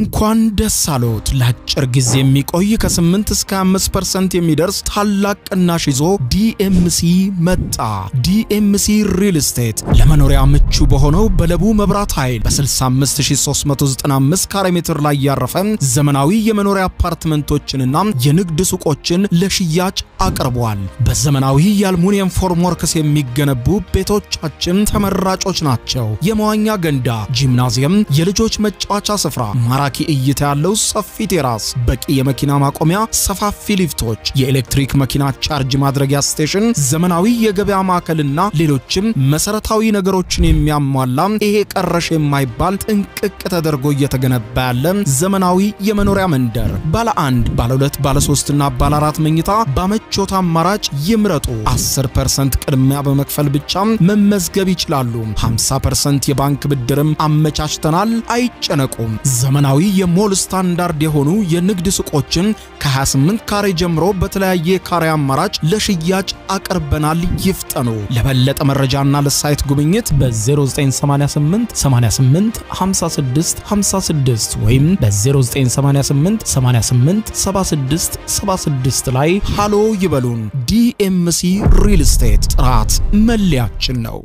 እንኳን ደስ አሎት። ለአጭር ጊዜ የሚቆይ ከ8 እስከ 5 ፐርሰንት የሚደርስ ታላቅ ቅናሽ ይዞ ዲኤምሲ መጣ። ዲኤምሲ ሪል ስቴት ለመኖሪያ ምቹ በሆነው በለቡ መብራት ኃይል በ65395 ካሬ ሜትር ላይ ያረፈ ዘመናዊ የመኖሪያ አፓርትመንቶችንና የንግድ ሱቆችን ለሽያጭ አቅርቧል። በዘመናዊ የአልሙኒየም ፎርምወርክስ የሚገነቡ ቤቶቻችን ተመራጮች ናቸው። የመዋኛ ገንዳ፣ ጂምናዚየም፣ የልጆች መጫወቻ ስፍራ፣ ማራኪ እይታ ያለው ሰፊ ቴራስ፣ በቂ የመኪና ማቆሚያ፣ ሰፋፊ ሊፍቶች፣ የኤሌክትሪክ መኪና ቻርጅ ማድረጊያ ስቴሽን፣ ዘመናዊ የገበያ ማዕከልና ሌሎችም መሰረታዊ ነገሮችን የሚያሟላ ይሄ ቀረሽ የማይባል ጥንቅቅ ተደርጎ እየተገነባ ያለ ዘመናዊ የመኖሪያ መንደር ባለ አንድ፣ ባለ ሁለት፣ ባለ ና ባለ አራት መኝታ በመቾት አማራጭ ይምረጡ። 10% ቅድሚያ በመክፈል ብቻ መመዝገብ ይችላሉ። 50% የባንክ ብድርም አመቻችተናል። አይጨነቁም። ዘመናዊ ዘመናዊ የሞል ስታንዳርድ የሆኑ የንግድ ሱቆችን ከ28 ካሬ ጀምሮ በተለያየ ካሬ አማራጭ ለሽያጭ አቅርበናል። ይፍጠኑ። ለበለጠ መረጃና ለሳይት ጉብኝት በ0988 88 56 56 ወይም በ0988 88 76 76 ላይ ሃሎ ይበሉን። ዲኤምሲ ሪል ስቴት ጥራት መለያችን ነው።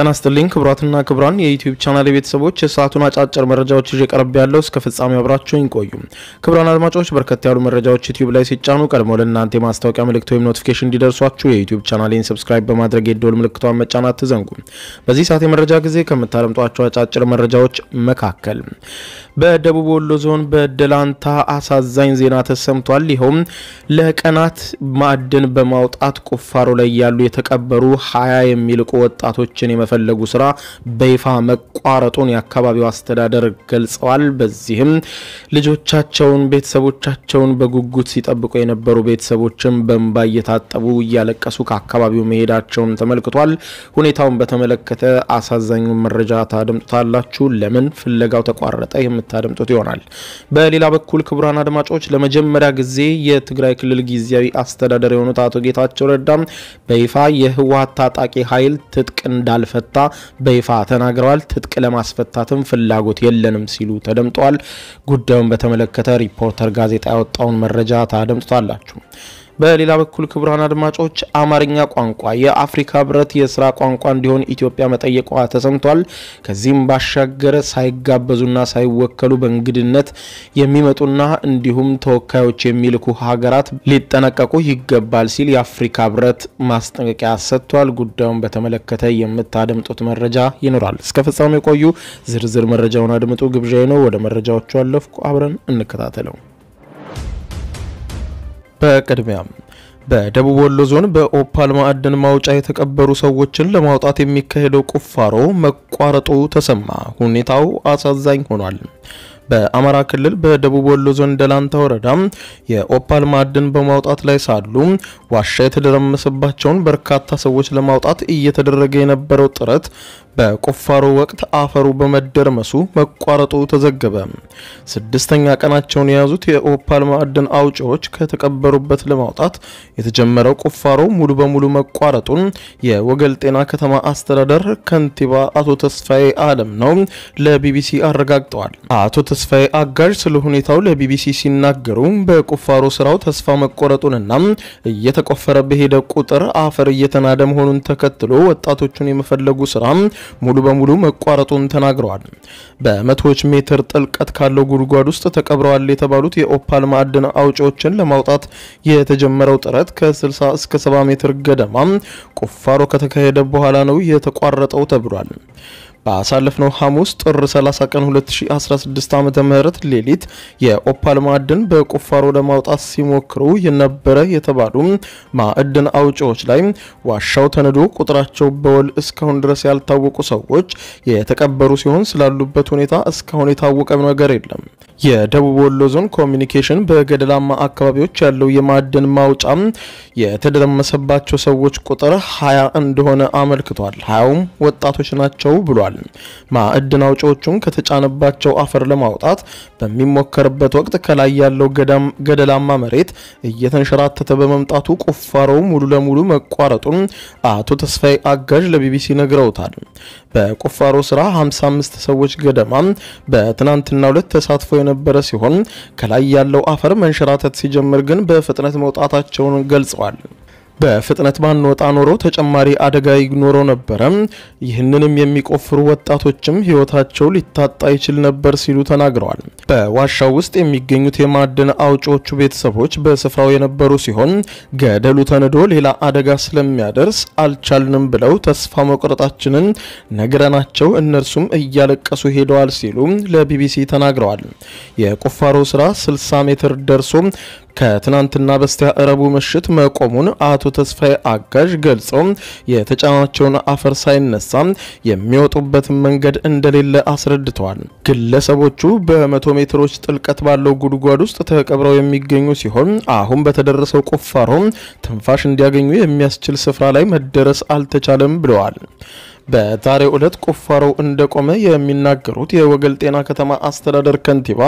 ጤና ይስጥልኝ ክቡራትና ክቡራን የዩቲዩብ ቻናል ቤተሰቦች የሰዓቱን አጫጭር መረጃዎች ይዤ ቀርብ ያለው እስከ ፍጻሜው አብራችሁን ቆዩ። ክቡራን አድማጮች በርከት ያሉ መረጃዎች ዩቲዩብ ላይ ሲጫኑ ቀድሞ ለእናንተ የማስታወቂያ ምልክት ወይም ኖቲፊኬሽን እንዲደርሷችሁ የዩቲዩብ ቻናሌን ሰብስክራይብ በማድረግ የደወል ምልክቷን መጫን አትዘንጉ። በዚህ ሰዓት የመረጃ ጊዜ ከምታደምጧቸው አጫጭር መረጃዎች መካከል በደቡብ ወሎ ዞን በደላንታ አሳዛኝ ዜና ተሰምቷል። ይኸውም ለቀናት ማዕድን በማውጣት ቁፋሮ ላይ ያሉ የተቀበሩ ሀያ የሚልቁ ወጣቶችን የመ የመፈለጉ ስራ በይፋ መቋረጡን የአካባቢው አስተዳደር ገልጸዋል። በዚህም ልጆቻቸውን፣ ቤተሰቦቻቸውን በጉጉት ሲጠብቁ የነበሩ ቤተሰቦችም በእንባ እየታጠቡ እያለቀሱ ከአካባቢው መሄዳቸውን ተመልክቷል። ሁኔታውን በተመለከተ አሳዛኙ መረጃ ታደምጡታላችሁ። ለምን ፍለጋው ተቋረጠ? የምታደምጡት ይሆናል። በሌላ በኩል ክቡራን አድማጮች ለመጀመሪያ ጊዜ የትግራይ ክልል ጊዜያዊ አስተዳደር የሆኑት አቶ ጌታቸው ረዳም በይፋ የህወሀት ታጣቂ ኃይል ትጥቅ እንዳልፈ እንደሚፈታ በይፋ ተናግረዋል። ትጥቅ ለማስፈታትም ፍላጎት የለንም ሲሉ ተደምጠዋል። ጉዳዩን በተመለከተ ሪፖርተር ጋዜጣ ያወጣውን መረጃ ታደምጡታላችሁ። በሌላ በኩል ክቡራን አድማጮች አማርኛ ቋንቋ የአፍሪካ ህብረት የስራ ቋንቋ እንዲሆን ኢትዮጵያ መጠየቋ ተሰምቷል። ከዚህም ባሻገር ሳይጋበዙና ሳይወከሉ በእንግድነት የሚመጡና እንዲሁም ተወካዮች የሚልኩ ሀገራት ሊጠነቀቁ ይገባል ሲል የአፍሪካ ህብረት ማስጠንቀቂያ ሰጥቷል። ጉዳዩን በተመለከተ የምታደምጡት መረጃ ይኖራል። እስከ ፍጻሜ የቆዩ ዝርዝር መረጃውን አድምጡ ግብዣ ነው። ወደ መረጃዎቹ አለፍኩ። አብረን እንከታተለው። በቅድሚያም በደቡብ ወሎ ዞን በኦፓል ማዕድን ማውጫ የተቀበሩ ሰዎችን ለማውጣት የሚካሄደው ቁፋሮ መቋረጡ ተሰማ። ሁኔታው አሳዛኝ ሆኗል። በአማራ ክልል በደቡብ ወሎ ዞን ደላንታ ወረዳ የኦፓል ማዕድን በማውጣት ላይ ሳሉ ዋሻ የተደረመሰባቸውን በርካታ ሰዎች ለማውጣት እየተደረገ የነበረው ጥረት በቁፋሮ ወቅት አፈሩ በመደርመሱ መቋረጡ ተዘገበ። ስድስተኛ ቀናቸውን የያዙት የኦፓል ማዕድን አውጪዎች ከተቀበሩበት ለማውጣት የተጀመረው ቁፋሮ ሙሉ በሙሉ መቋረጡን የወገል ጤና ከተማ አስተዳደር ከንቲባ አቶ ተስፋዬ አለም ነው ለቢቢሲ አረጋግጠዋል። አቶ ተስፋዬ አጋዥ ስለ ሁኔታው ለቢቢሲ ሲናገሩ በቁፋሮ ስራው ተስፋ መቆረጡንና እየተቆፈረ በሄደ ቁጥር አፈር እየተናደ መሆኑን ተከትሎ ወጣቶቹን የመፈለጉ ስራ ሙሉ በሙሉ መቋረጡን ተናግረዋል። በመቶዎች ሜትር ጥልቀት ካለው ጉድጓድ ውስጥ ተቀብረዋል የተባሉት የኦፓል ማዕድን አውጪዎችን ለማውጣት የተጀመረው ጥረት ከ60 እስከ 70 ሜትር ገደማ ቁፋሮ ከተካሄደ በኋላ ነው የተቋረጠው ተብሏል። ባሳለፍነው ሐሙስ ጥር 30 ቀን 2016 ዓ ም ሌሊት የኦፓል ማዕድን በቁፋሮ ለማውጣት ሲሞክሩ የነበረ የተባሉ ማዕድን አውጪዎች ላይ ዋሻው ተንዶ ቁጥራቸው በወል እስካሁን ድረስ ያልታወቁ ሰዎች የተቀበሩ ሲሆን ስላሉበት ሁኔታ እስካሁን የታወቀ ነገር የለም። የደቡብ ወሎ ዞን ኮሚኒኬሽን በገደላማ አካባቢዎች ያለው የማዕድን ማውጫ የተደረመሰባቸው ሰዎች ቁጥር ሀያ እንደሆነ አመልክቷል። ሀያውም ወጣቶች ናቸው ብሏል። ማዕድን አውጪዎቹን ከተጫነባቸው አፈር ለማውጣት በሚሞከርበት ወቅት ከላይ ያለው ገደላማ መሬት እየተንሸራተተ በመምጣቱ ቁፋሮው ሙሉ ለሙሉ መቋረጡን አቶ ተስፋዬ አጋዥ ለቢቢሲ ነግረውታል። በቁፋሮ ስራ 55 ሰዎች ገደማ በትናንትናው ዕለት ተሳትፎ የነበረ ሲሆን ከላይ ያለው አፈር መንሸራተት ሲጀምር ግን በፍጥነት መውጣታቸውን ገልጸዋል። በፍጥነት ባንወጣ ኖሮ ተጨማሪ አደጋ ይኖሮ ነበረ። ይህንንም የሚቆፍሩ ወጣቶችም ህይወታቸው ሊታጣ ይችል ነበር ሲሉ ተናግረዋል። በዋሻው ውስጥ የሚገኙት የማዕድን አውጪዎቹ ቤተሰቦች በስፍራው የነበሩ ሲሆን ገደሉ ተንዶ ሌላ አደጋ ስለሚያደርስ አልቻልንም ብለው ተስፋ መቁረጣችንን ነግረናቸው እነርሱም እያለቀሱ ሄደዋል ሲሉ ለቢቢሲ ተናግረዋል። የቁፋሮ ስራ 60 ሜትር ደርሶ ከትናንትና በስቲያ እረቡ ምሽት መቆሙን አቶ ተስፋዬ አጋዥ ገልጾ የተጫናቸውን አፈር ሳይነሳ የሚወጡበትን መንገድ እንደሌለ አስረድተዋል። ግለሰቦቹ በመቶ ሜትሮች ጥልቀት ባለው ጉድጓድ ውስጥ ተቀብረው የሚገኙ ሲሆን አሁን በተደረሰው ቁፋሮ ትንፋሽ እንዲያገኙ የሚያስችል ስፍራ ላይ መደረስ አልተቻለም ብለዋል። በዛሬው ዕለት ቁፋሮው እንደቆመ የሚናገሩት የወገል ጤና ከተማ አስተዳደር ከንቲባ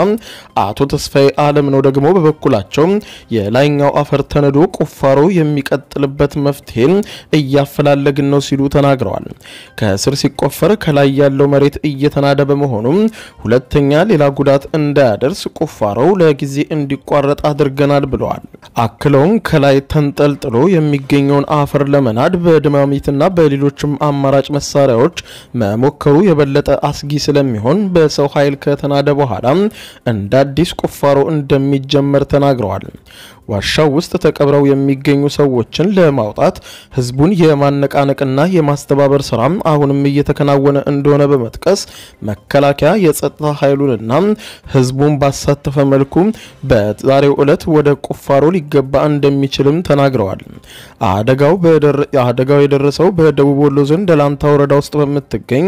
አቶ ተስፋዬ አለም ነው ደግሞ በበኩላቸው የላይኛው አፈር ተነዶ ቁፋሮ የሚቀጥልበት መፍትሄ እያፈላለግን ነው ሲሉ ተናግረዋል። ከስር ሲቆፈር ከላይ ያለው መሬት እየተናደ በመሆኑም ሁለተኛ ሌላ ጉዳት እንዳያደርስ ቁፋሮው ለጊዜ እንዲቋረጥ አድርገናል ብለዋል። አክለውም ከላይ ተንጠልጥሎ የሚገኘውን አፈር ለመናድ በድማሚትና በሌሎችም አማራጭ መስ መሳሪያዎች መሞከሩ የበለጠ አስጊ ስለሚሆን በሰው ኃይል ከተናደ በኋላ እንደ አዲስ ቁፋሮ እንደሚጀመር ተናግረዋል። ዋሻው ውስጥ ተቀብረው የሚገኙ ሰዎችን ለማውጣት ህዝቡን የማነቃነቅና የማስተባበር ስራ አሁንም እየተከናወነ እንደሆነ በመጥቀስ መከላከያ የጸጥታ ኃይሉንና ህዝቡን ባሳተፈ መልኩ በዛሬው ዕለት ወደ ቁፋሮ ሊገባ እንደሚችልም ተናግረዋል። አደጋው የደረሰው በደቡብ ወሎ ዞን ደላንታ ወረዳ ውስጥ በምትገኝ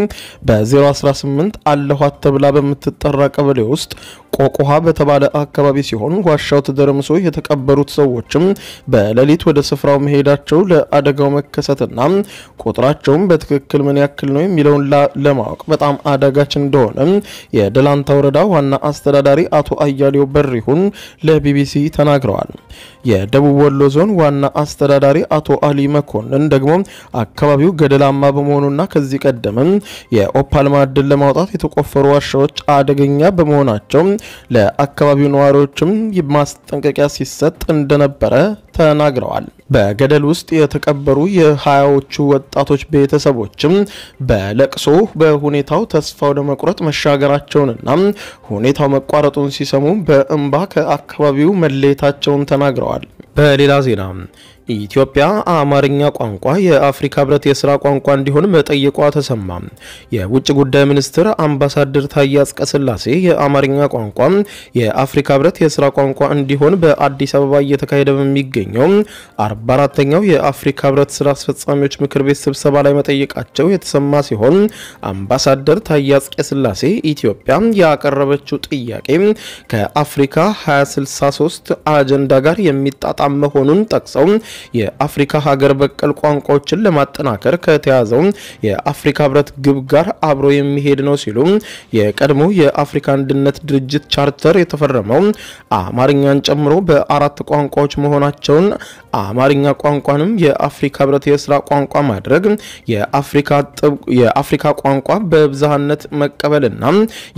በ018 አለኋት ተብላ በምትጠራ ቀበሌ ውስጥ ቆቆሃ በተባለ አካባቢ ሲሆን ዋሻው ተደርምሶ የተቀበሩት ሰዎችም በሌሊት ወደ ስፍራው መሄዳቸው ለአደጋው መከሰትና ቁጥራቸውም በትክክል ምን ያክል ነው የሚለውን ለማወቅ በጣም አዳጋች እንደሆነ የደላንታ ወረዳ ዋና አስተዳዳሪ አቶ አያሌው በሪሁን ለቢቢሲ ተናግረዋል። የደቡብ ወሎ ዞን ዋና አስተዳዳሪ አቶ አሊ መኮንን ደግሞ አካባቢው ገደላማ በመሆኑና ከዚህ ቀደምም የኦፓል ማዕድን ለማውጣት የተቆፈሩ ዋሻዎች አደገኛ በመሆናቸው ለአካባቢው ነዋሪዎችም ማስጠንቀቂያ ሲሰጥ እንደነበረ ተናግረዋል። በገደል ውስጥ የተቀበሩ የሀያዎቹ ወጣቶች ቤተሰቦችም በለቅሶ በሁኔታው ተስፋ ወደ መቁረጥ መሻገራቸውንና ሁኔታው መቋረጡን ሲሰሙ በእንባ ከአካባቢው መለየታቸውን ተናግረዋል። በሌላ ዜና ኢትዮጵያ አማርኛ ቋንቋ የአፍሪካ ህብረት የስራ ቋንቋ እንዲሆን መጠየቋ ተሰማ። የውጭ ጉዳይ ሚኒስትር አምባሳደር ታዬ አጽቀሥላሴ የአማርኛ ቋንቋ የአፍሪካ ህብረት የስራ ቋንቋ እንዲሆን በአዲስ አበባ እየተካሄደ በሚገኘው 44ተኛው የአፍሪካ ህብረት ስራ አስፈጻሚዎች ምክር ቤት ስብሰባ ላይ መጠየቃቸው የተሰማ ሲሆን አምባሳደር ታዬ አጽቀሥላሴ ኢትዮጵያ ያቀረበችው ጥያቄ ከአፍሪካ 2063 አጀንዳ ጋር የሚጣጣም መሆኑን ጠቅሰው የአፍሪካ ሀገር በቀል ቋንቋዎችን ለማጠናከር ከተያዘው የአፍሪካ ህብረት ግብ ጋር አብሮ የሚሄድ ነው ሲሉ የቀድሞ የአፍሪካ አንድነት ድርጅት ቻርተር የተፈረመው አማርኛን ጨምሮ በአራት ቋንቋዎች መሆናቸውን አማርኛ ቋንቋንም የአፍሪካ ህብረት የስራ ቋንቋ ማድረግ የአፍሪካ ቋንቋ በብዝሃነት መቀበልና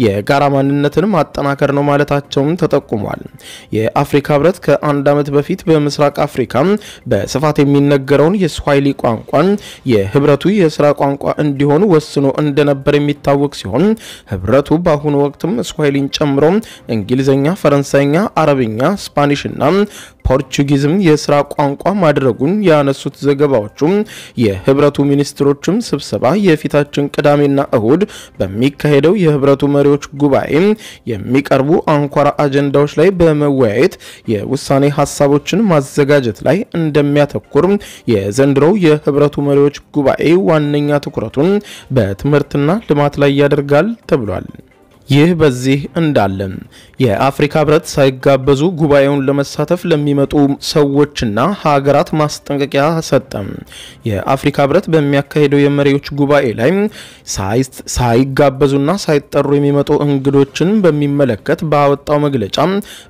የጋራ ማንነትን ማጠናከር ነው ማለታቸውም ተጠቁሟል። የአፍሪካ ህብረት ከአንድ ዓመት በፊት በምስራቅ አፍሪካ በስፋት የሚነገረውን የስዋሂሊ ቋንቋን የህብረቱ የስራ ቋንቋ እንዲሆኑ ወስኖ እንደነበር የሚታወቅ ሲሆን ህብረቱ በአሁኑ ወቅትም ስዋሂሊን ጨምሮ እንግሊዝኛ፣ ፈረንሳይኛ፣ አረብኛ፣ ስፓኒሽ እና ፖርቹጊዝም የስራ ቋንቋ ማድረጉን ያነሱት ዘገባዎቹም የህብረቱ ሚኒስትሮችም ስብሰባ የፊታችን ቅዳሜና እሁድ በሚካሄደው የህብረቱ መሪዎች ጉባኤ የሚቀርቡ አንኳር አጀንዳዎች ላይ በመወያየት የውሳኔ ሀሳቦችን ማዘጋጀት ላይ እንደሚያተኩር የዘንድሮው የህብረቱ መሪዎች ጉባኤ ዋነኛ ትኩረቱን በትምህርትና ልማት ላይ ያደርጋል ተብሏል። ይህ በዚህ እንዳለም የአፍሪካ ህብረት ሳይጋበዙ ጉባኤውን ለመሳተፍ ለሚመጡ ሰዎችና ሀገራት ማስጠንቀቂያ ሰጠ የአፍሪካ ህብረት በሚያካሄደው የመሪዎች ጉባኤ ላይ ሳይጋበዙና ሳይጠሩ የሚመጡ እንግዶችን በሚመለከት ባወጣው መግለጫ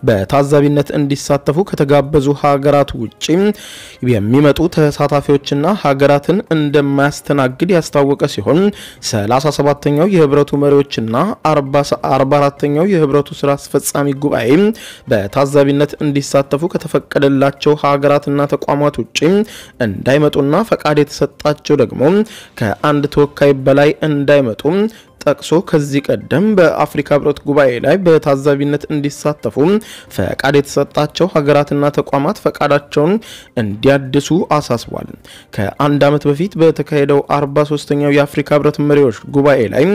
በታዛቢነት እንዲሳተፉ ከተጋበዙ ሀገራት ውጭ የሚመጡ ተሳታፊዎችና ሀገራትን እንደማያስተናግድ ያስታወቀ ሲሆን 37ኛው የህብረቱ መሪዎችና አርባ 44ኛው የህብረቱ ስራ አስፈጻሚ ጉባኤ በታዛቢነት እንዲሳተፉ ከተፈቀደላቸው ሀገራትና ተቋማት ውጭ እንዳይመጡና ፈቃድ የተሰጣቸው ደግሞ ከአንድ ተወካይ በላይ እንዳይመጡ ጠቅሶ ከዚህ ቀደም በአፍሪካ ህብረት ጉባኤ ላይ በታዛቢነት እንዲሳተፉ ፈቃድ የተሰጣቸው ሀገራትና ተቋማት ፈቃዳቸውን እንዲያድሱ አሳስቧል። ከአንድ ዓመት በፊት በተካሄደው 43ኛው የአፍሪካ ህብረት መሪዎች ጉባኤ ላይ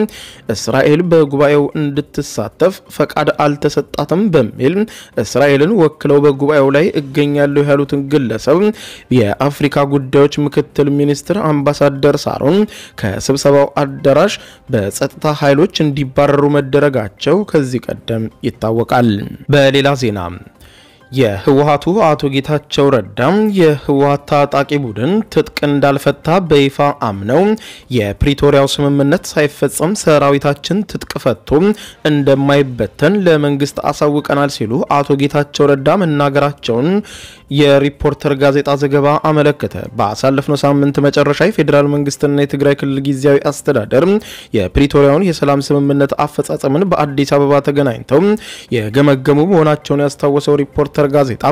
እስራኤል በጉባኤው እንድትሳተፍ ፈቃድ አልተሰጣትም በሚል እስራኤልን ወክለው በጉባኤው ላይ እገኛለሁ ያሉትን ግለሰብ የአፍሪካ ጉዳዮች ምክትል ሚኒስትር አምባሳደር ሳሮን ከስብሰባው አዳራሽ በጸ የጸጥታ ኃይሎች እንዲባረሩ መደረጋቸው ከዚህ ቀደም ይታወቃል። በሌላ ዜና የህወሀቱ አቶ ጌታቸው ረዳም የህወሀት ታጣቂ ቡድን ትጥቅ እንዳልፈታ በይፋ አምነው የፕሪቶሪያው ስምምነት ሳይፈጸም ሰራዊታችን ትጥቅ ፈቶ እንደማይበተን ለመንግስት አሳውቀናል ሲሉ አቶ ጌታቸው ረዳ መናገራቸውን የሪፖርተር ጋዜጣ ዘገባ አመለከተ። በአሳለፍነው ሳምንት መጨረሻ የፌዴራል መንግስትና የትግራይ ክልል ጊዜያዊ አስተዳደር የፕሪቶሪያውን የሰላም ስምምነት አፈጻጸምን በአዲስ አበባ ተገናኝተው የገመገሙ መሆናቸውን ያስታወሰው ሪፖርተር ሪፖርተር ጋዜጣ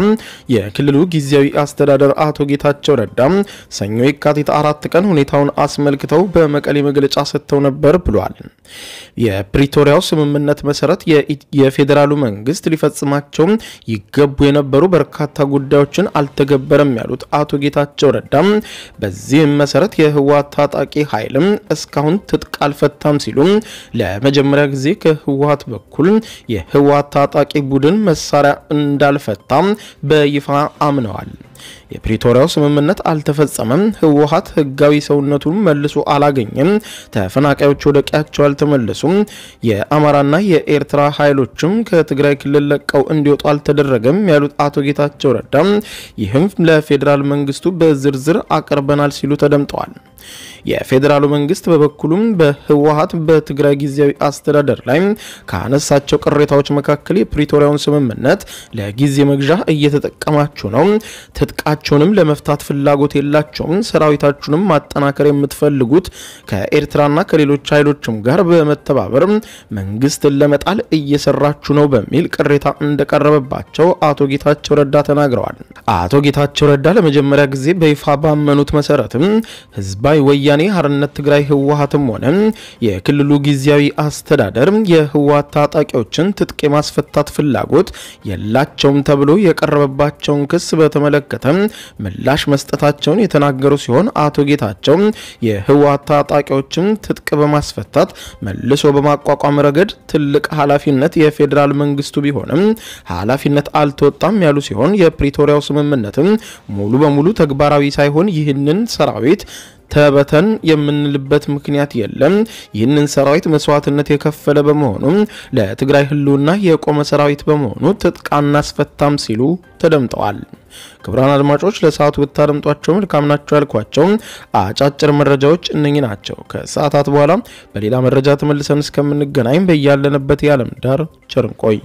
የክልሉ ጊዜያዊ አስተዳደር አቶ ጌታቸው ረዳ ሰኞ የካቲት አራት ቀን ሁኔታውን አስመልክተው በመቀሌ መግለጫ ሰጥተው ነበር ብሏል። የፕሪቶሪያው ስምምነት መሰረት የፌዴራሉ መንግስት ሊፈጽማቸው ይገቡ የነበሩ በርካታ ጉዳዮችን አልተገበረም ያሉት አቶ ጌታቸው ረዳ በዚህም መሰረት የህወሓት ታጣቂ ኃይልም እስካሁን ትጥቅ አልፈታም ሲሉ ለመጀመሪያ ጊዜ ከህወሓት በኩል የህወሓት ታጣቂ ቡድን መሳሪያ እንዳልፈ እንደተፈታም በይፋ አምነዋል። የፕሪቶሪያው ስምምነት አልተፈጸመም፣ ህወሀት ህጋዊ ሰውነቱን መልሶ አላገኘም፣ ተፈናቃዮች ወደ ቀያቸው አልተመለሱም፣ የአማራና የኤርትራ ኃይሎችም ከትግራይ ክልል ለቀው እንዲወጡ አልተደረገም ያሉት አቶ ጌታቸው ረዳ ይህም ለፌዴራል መንግስቱ በዝርዝር አቅርበናል ሲሉ ተደምጠዋል። የፌዴራሉ መንግስት በበኩሉም በህወሀት በትግራይ ጊዜያዊ አስተዳደር ላይ ካነሳቸው ቅሬታዎች መካከል የፕሪቶሪያውን ስምምነት ለጊዜ መግዣ እየተጠቀማችሁ ነው ትጥቃቸውንም ለመፍታት ፍላጎት የላቸውም። ሰራዊታችሁንም ማጠናከር የምትፈልጉት ከኤርትራና ከሌሎች ኃይሎችም ጋር በመተባበር መንግስትን ለመጣል እየሰራችሁ ነው በሚል ቅሬታ እንደቀረበባቸው አቶ ጌታቸው ረዳ ተናግረዋል። አቶ ጌታቸው ረዳ ለመጀመሪያ ጊዜ በይፋ ባመኑት መሰረትም ህዝባዊ ወያኔ ሀርነት ትግራይ ህወሀትም ሆነ የክልሉ ጊዜያዊ አስተዳደር የህወሀት ታጣቂዎችን ትጥቅ የማስፈታት ፍላጎት የላቸውም ተብሎ የቀረበባቸውን ክስ በተመለከተ በተመለከተ ምላሽ መስጠታቸውን የተናገሩ ሲሆን አቶ ጌታቸው የህወሓት ታጣቂዎችን ትጥቅ በማስፈታት መልሶ በማቋቋም ረገድ ትልቅ ኃላፊነት የፌዴራል መንግስቱ ቢሆንም ኃላፊነት አልተወጣም ያሉ ሲሆን የፕሪቶሪያው ስምምነትም ሙሉ በሙሉ ተግባራዊ ሳይሆን ይህንን ሰራዊት ተበተን የምንልበት ምክንያት የለም። ይህንን ሰራዊት መስዋዕትነት የከፈለ በመሆኑ ለትግራይ ህልውና የቆመ ሰራዊት በመሆኑ ትጥቅ አናስፈታም ሲሉ ተደምጠዋል። ክቡራን አድማጮች ለሰዓቱ ብታደምጧቸው መልካም ናቸው ያልኳቸው አጫጭር መረጃዎች እነኚህ ናቸው። ከሰዓታት በኋላ በሌላ መረጃ ተመልሰን እስከምንገናኝ በያለንበት የዓለም ዳር ቸርንቆይ